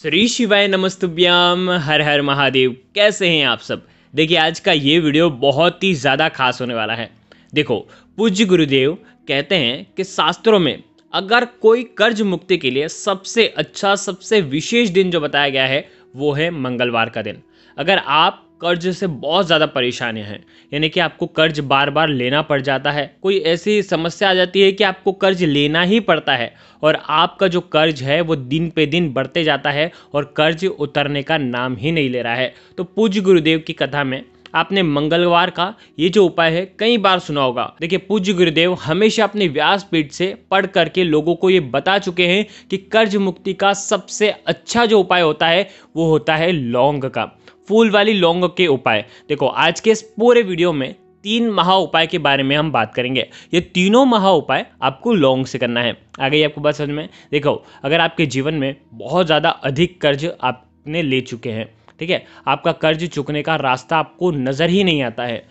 श्री शिवाय नमस्तुभ्याम हर हर महादेव कैसे हैं आप सब देखिए आज का ये वीडियो बहुत ही ज़्यादा खास होने वाला है देखो पूज्य गुरुदेव कहते हैं कि शास्त्रों में अगर कोई कर्ज मुक्ति के लिए सबसे अच्छा सबसे विशेष दिन जो बताया गया है वो है मंगलवार का दिन अगर आप कर्ज से बहुत ज़्यादा परेशान हैं यानी कि आपको कर्ज बार बार लेना पड़ जाता है कोई ऐसी समस्या आ जाती है कि आपको कर्ज लेना ही पड़ता है और आपका जो कर्ज है वो दिन पे दिन बढ़ते जाता है और कर्ज उतरने का नाम ही नहीं ले रहा है तो पूज्य गुरुदेव की कथा में आपने मंगलवार का ये जो उपाय है कई बार सुना होगा देखिए पूज्य गुरुदेव हमेशा अपने व्यासपीठ से पढ़ करके लोगों को ये बता चुके हैं कि कर्ज मुक्ति का सबसे अच्छा जो उपाय होता है वो होता है लौंग का फूल वाली लौंग के उपाय देखो आज के इस पूरे वीडियो में तीन महा उपाय के बारे में हम बात करेंगे ये तीनों महा उपाय आपको लौंग से करना है आ गई आपको बात समझ में देखो अगर आपके जीवन में बहुत ज़्यादा अधिक कर्ज आपने ले चुके हैं ठीक है आपका कर्ज चुकने का रास्ता आपको नज़र ही नहीं आता है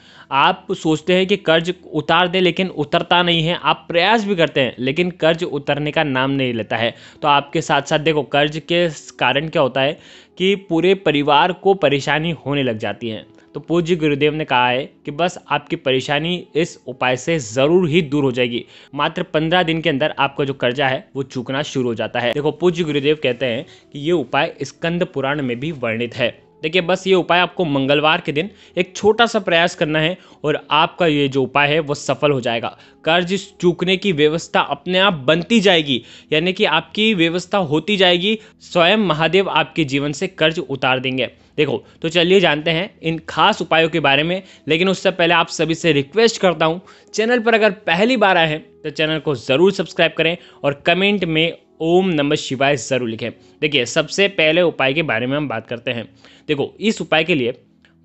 आप सोचते हैं कि कर्ज उतार दे लेकिन उतरता नहीं है आप प्रयास भी करते हैं लेकिन कर्ज उतरने का नाम नहीं लेता है तो आपके साथ साथ देखो कर्ज के कारण क्या होता है कि पूरे परिवार को परेशानी होने लग जाती है तो पूज्य गुरुदेव ने कहा है कि बस आपकी परेशानी इस उपाय से ज़रूर ही दूर हो जाएगी मात्र पंद्रह दिन के अंदर आपका जो कर्जा है वो चूकना शुरू हो जाता है देखो पूज्य गुरुदेव कहते हैं कि ये उपाय स्कंद पुराण में भी वर्णित है देखिए बस ये उपाय आपको मंगलवार के दिन एक छोटा सा प्रयास करना है और आपका ये जो उपाय है वो सफल हो जाएगा कर्ज चूकने की व्यवस्था अपने आप बनती जाएगी यानी कि आपकी व्यवस्था होती जाएगी स्वयं महादेव आपके जीवन से कर्ज उतार देंगे देखो तो चलिए जानते हैं इन खास उपायों के बारे में लेकिन उससे पहले आप सभी से रिक्वेस्ट करता हूँ चैनल पर अगर पहली बार आए हैं तो चैनल को ज़रूर सब्सक्राइब करें और कमेंट में ओम नमः शिवाय ज़रूर लिखें देखिए सबसे पहले उपाय के बारे में हम बात करते हैं देखो इस उपाय के लिए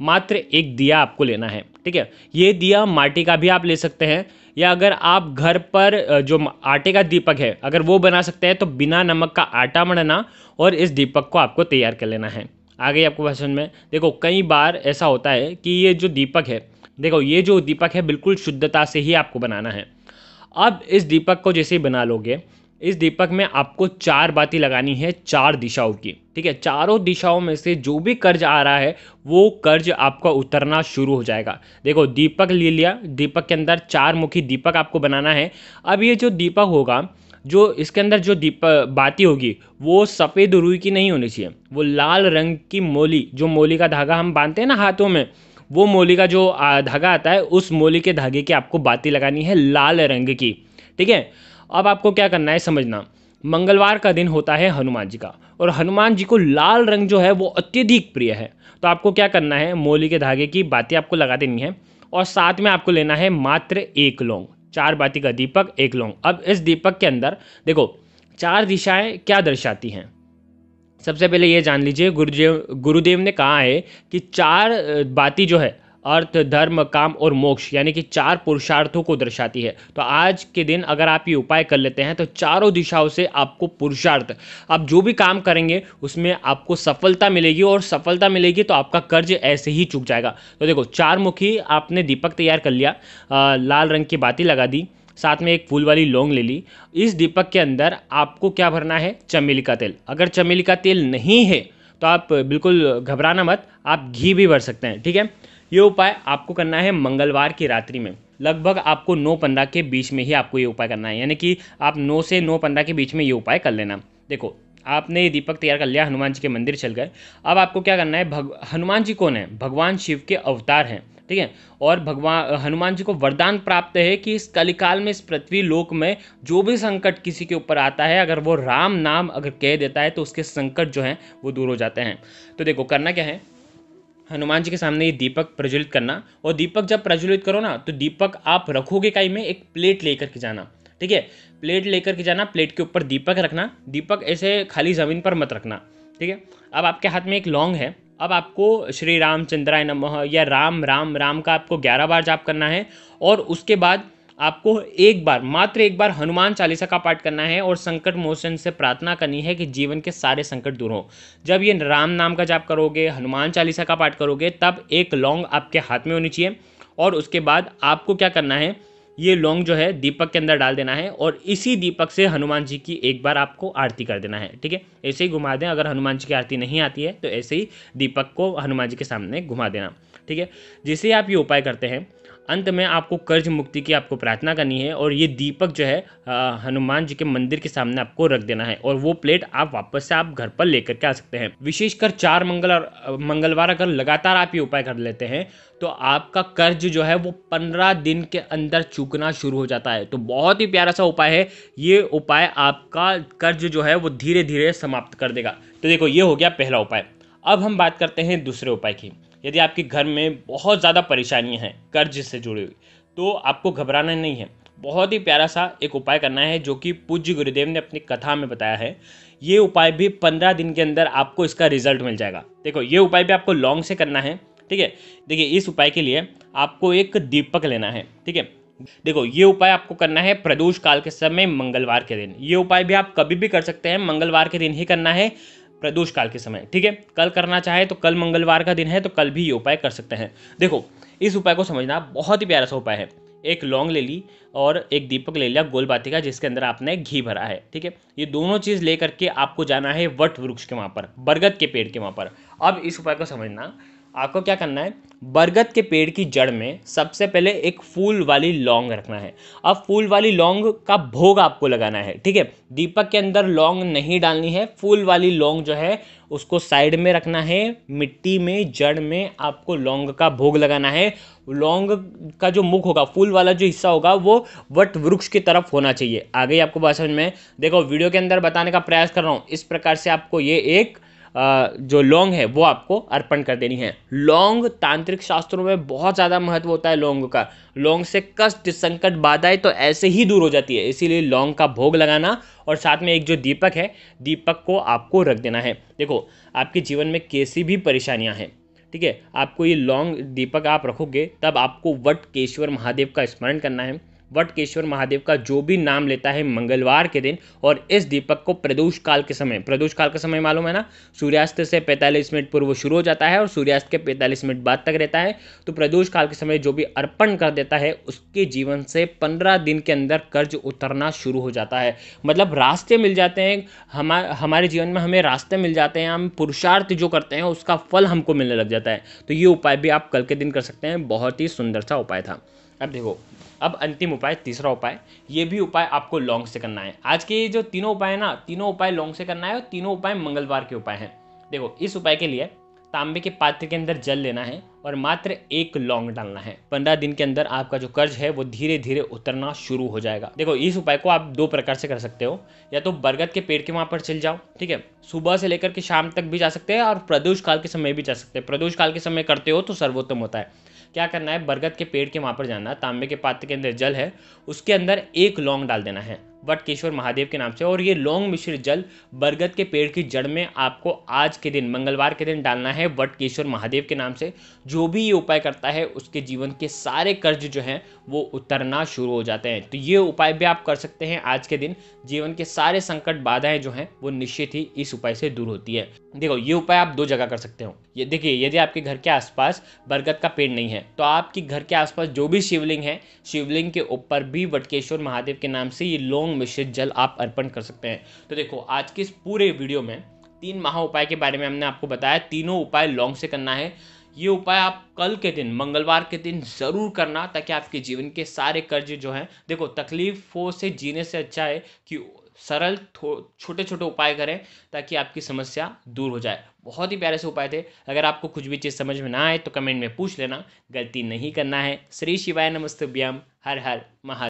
मात्र एक दिया आपको लेना है ठीक है ये दिया माटी का भी आप ले सकते हैं या अगर आप घर पर जो आटे का दीपक है अगर वो बना सकते हैं तो बिना नमक का आटा मढ़ना और इस दीपक को आपको तैयार कर लेना है आगे आपको भाषण में देखो कई बार ऐसा होता है कि ये जो दीपक है देखो ये जो दीपक है बिल्कुल शुद्धता से ही आपको बनाना है अब इस दीपक को जैसे ही बना लोगे इस दीपक में आपको चार बाती लगानी है चार दिशाओं की ठीक है चारों दिशाओं में से जो भी कर्ज आ रहा है वो कर्ज आपका उतरना शुरू हो जाएगा देखो दीपक ले लिया दीपक के अंदर चार मुखी दीपक आपको बनाना है अब ये जो दीपक होगा जो इसके अंदर जो दीप बाती होगी वो सफ़ेद रुई की नहीं होनी चाहिए वो लाल रंग की मोली जो मोली का धागा हम बांधते हैं ना हाथों में वो मोली का जो धागा आता है उस मोली के धागे की आपको बाती लगानी है लाल रंग की ठीक है अब आपको क्या करना है समझना मंगलवार का दिन होता है हनुमान जी का और हनुमान जी को लाल रंग जो है वो अत्यधिक प्रिय है तो आपको क्या करना है मोली के धागे की बातें आपको लगा देनी है और साथ में आपको लेना है मात्र एक लौंग चार बाती का दीपक एक लौंग अब इस दीपक के अंदर देखो चार दिशाएं क्या दर्शाती हैं सबसे पहले ये जान लीजिए गुरुदेव गुरुदेव ने कहा है कि चार बाती जो है अर्थ धर्म काम और मोक्ष यानी कि चार पुरुषार्थों को दर्शाती है तो आज के दिन अगर आप ये उपाय कर लेते हैं तो चारों दिशाओं से आपको पुरुषार्थ आप जो भी काम करेंगे उसमें आपको सफलता मिलेगी और सफलता मिलेगी तो आपका कर्ज ऐसे ही चुक जाएगा तो देखो चार मुखी आपने दीपक तैयार कर लिया आ, लाल रंग की बाती लगा दी साथ में एक फूल वाली लौंग ले ली इस दीपक के अंदर आपको क्या भरना है चमेली का तेल अगर चमेली का तेल नहीं है तो आप बिल्कुल घबराना मत आप घी भी भर सकते हैं ठीक है ये उपाय आपको करना है मंगलवार की रात्रि में लगभग आपको नौ पंद्रह के बीच में ही आपको ये उपाय करना है यानी कि आप नौ से नौ पंद्रह के बीच में ये उपाय कर लेना देखो आपने ये दीपक तैयार कर लिया हनुमान जी के मंदिर चल गए अब आपको क्या करना है भग हनुमान जी कौन है भगवान शिव के अवतार हैं ठीक है और भगवान हनुमान जी को वरदान प्राप्त है कि इस कलिकाल में इस पृथ्वी लोक में जो भी संकट किसी के ऊपर आता है अगर वो राम नाम अगर कह देता है तो उसके संकट जो हैं वो दूर हो जाते हैं तो देखो करना क्या है हनुमान जी के सामने ये दीपक प्रज्वलित करना और दीपक जब प्रज्वलित करो ना तो दीपक आप रखोगे काई में एक प्लेट लेकर के जाना ठीक है प्लेट लेकर के जाना प्लेट के ऊपर दीपक रखना दीपक ऐसे खाली ज़मीन पर मत रखना ठीक है अब आपके हाथ में एक लौंग है अब आपको श्री रामचंद्राय नमः या राम राम राम का आपको ग्यारह बार जाप करना है और उसके बाद आपको एक बार मात्र एक बार हनुमान चालीसा का पाठ करना है और संकट मोचन से प्रार्थना करनी है कि जीवन के सारे संकट दूर हों जब ये राम नाम का जाप करोगे हनुमान चालीसा का पाठ करोगे तब एक लौंग आपके हाथ में होनी चाहिए और उसके बाद आपको क्या करना है ये लौंग जो है दीपक के अंदर डाल देना है और इसी दीपक से हनुमान जी की एक बार आपको आरती कर देना है ठीक है ऐसे ही घुमा दें अगर हनुमान जी की आरती नहीं आती है तो ऐसे ही दीपक को हनुमान जी के सामने घुमा देना ठीक है जिसे आप ये उपाय करते हैं अंत में आपको कर्ज मुक्ति की आपको प्रार्थना करनी है और ये दीपक जो है हनुमान जी के मंदिर के सामने आपको रख देना है और वो प्लेट आप वापस से आप घर पर लेकर के आ सकते हैं विशेषकर चार मंगल और मंगलवार अगर लगातार आप ये उपाय कर लेते हैं तो आपका कर्ज जो है वो पंद्रह दिन के अंदर चूकना शुरू हो जाता है तो बहुत ही प्यारा सा उपाय है ये उपाय आपका कर्ज जो है वो धीरे धीरे समाप्त कर देगा तो देखो ये हो गया पहला उपाय अब हम बात करते हैं दूसरे उपाय की यदि आपके घर में बहुत ज़्यादा परेशानियाँ हैं कर्ज से जुड़ी हुई तो आपको घबराना नहीं है बहुत ही प्यारा सा एक उपाय करना है जो कि पूज्य गुरुदेव ने अपनी कथा में बताया है ये उपाय भी पंद्रह दिन के अंदर आपको इसका रिजल्ट मिल जाएगा देखो ये उपाय भी आपको लॉन्ग से करना है ठीक है देखिए इस उपाय के लिए आपको एक दीपक लेना है ठीक है देखो ये उपाय आपको करना है प्रदूष काल के समय मंगलवार के दिन ये उपाय भी आप कभी भी कर सकते हैं मंगलवार के दिन ही करना है प्रदोष काल के समय ठीक है कल करना चाहे तो कल मंगलवार का दिन है तो कल भी ये उपाय कर सकते हैं देखो इस उपाय को समझना बहुत ही प्यारा सा उपाय है एक लौंग ले ली और एक दीपक ले लिया गोल बाती का जिसके अंदर आपने घी भरा है ठीक है ये दोनों चीज़ लेकर के आपको जाना है वट वृक्ष के वहाँ पर बरगद के पेड़ के वहाँ पर अब इस उपाय को समझना आपको क्या करना है बरगद के पेड़ की जड़ में सबसे पहले एक फूल वाली लौंग रखना है अब फूल वाली लौंग का भोग आपको लगाना है ठीक है दीपक के अंदर लौंग नहीं डालनी है फूल वाली लौंग जो है उसको साइड में रखना है मिट्टी में जड़ में आपको लौंग का भोग लगाना है लौंग का जो मुख होगा फूल वाला जो हिस्सा होगा वो वट वृक्ष की तरफ होना चाहिए आगे आपको बात समझ में देखो वीडियो के अंदर बताने का प्रयास कर रहा हूँ इस प्रकार से आपको ये एक जो लौंग है वो आपको अर्पण कर देनी है लौंग तांत्रिक शास्त्रों में बहुत ज़्यादा महत्व होता है लौंग का लौंग से कष्ट संकट बाधाएं तो ऐसे ही दूर हो जाती है इसीलिए लौंग का भोग लगाना और साथ में एक जो दीपक है दीपक को आपको रख देना है देखो आपके जीवन में कैसी भी परेशानियाँ हैं ठीक है आपको ये लौंग दीपक आप रखोगे तब आपको वट केश्वर महादेव का स्मरण करना है वटकेश्वर महादेव का जो भी नाम लेता है मंगलवार के दिन और इस दीपक को प्रदूष काल के समय प्रदूष काल का समय मालूम है ना सूर्यास्त से 45 मिनट पूर्व शुरू हो जाता है और सूर्यास्त के 45 मिनट बाद तक रहता है तो प्रदूष काल के समय जो भी अर्पण कर देता है उसके जीवन से पंद्रह दिन के अंदर कर्ज उतरना शुरू हो जाता है मतलब रास्ते मिल जाते हैं हमा हमारे जीवन में हमें रास्ते मिल जाते हैं हम पुरुषार्थ जो करते हैं उसका फल हमको मिलने लग जाता है तो ये उपाय भी आप कल के दिन कर सकते हैं बहुत ही सुंदर सा उपाय था अब देखो अब अंतिम उपाय तीसरा उपाय ये भी उपाय आपको लॉन्ग से करना है आज के ये जो तीनों उपाय है ना तीनों उपाय लॉन्ग से करना है और तीनों उपाय मंगलवार के उपाय हैं देखो इस उपाय के लिए तांबे के पात्र के अंदर जल लेना है और मात्र एक लौंग डालना है पंद्रह दिन के अंदर आपका जो कर्ज है वो धीरे धीरे उतरना शुरू हो जाएगा देखो इस उपाय को आप दो प्रकार से कर सकते हो या तो बरगद के पेड़ के वहां पर चल जाओ ठीक है सुबह से लेकर के शाम तक भी जा सकते हैं और प्रदोष काल के समय भी जा सकते हैं प्रदोष काल के समय करते हो तो सर्वोत्तम होता है क्या करना है बरगद के पेड़ के वहाँ पर जाना तांबे के पात्र के अंदर जल है उसके अंदर एक लौंग डाल देना है वटकेश्वर महादेव के नाम से और ये लौंग मिश्रित जल बरगद के पेड़ की जड़ में आपको आज के दिन मंगलवार के दिन डालना है वटकेश्वर महादेव के नाम से जो भी ये उपाय करता है उसके जीवन के सारे कर्ज जो हैं वो उतरना शुरू हो जाते हैं तो ये उपाय भी आप कर सकते हैं आज के दिन जीवन के सारे संकट बाधाएं जो हैं वो निश्चित ही इस उपाय से दूर होती है देखो ये उपाय आप दो जगह कर सकते हो ये देखिए यदि आपके घर के आसपास बरगद का पेड़ नहीं है तो आपके घर के आसपास जो भी शिवलिंग है शिवलिंग के ऊपर भी वटकेश्वर महादेव के नाम से ये लौंग ओंग मिश्रित जल आप अर्पण कर सकते हैं तो देखो आज के इस पूरे वीडियो में तीन महा उपाय के बारे में हमने आपको बताया तीनों उपाय लौंग से करना है ये उपाय आप कल के दिन मंगलवार के दिन ज़रूर करना ताकि आपके जीवन के सारे कर्ज जो हैं देखो तकलीफों से जीने से अच्छा है कि सरल छोटे छोटे उपाय करें ताकि आपकी समस्या दूर हो जाए बहुत ही प्यारे से उपाय थे अगर आपको कुछ भी चीज़ समझ में ना आए तो कमेंट में पूछ लेना गलती नहीं करना है श्री शिवाय नमस्ते व्यम हर हर महा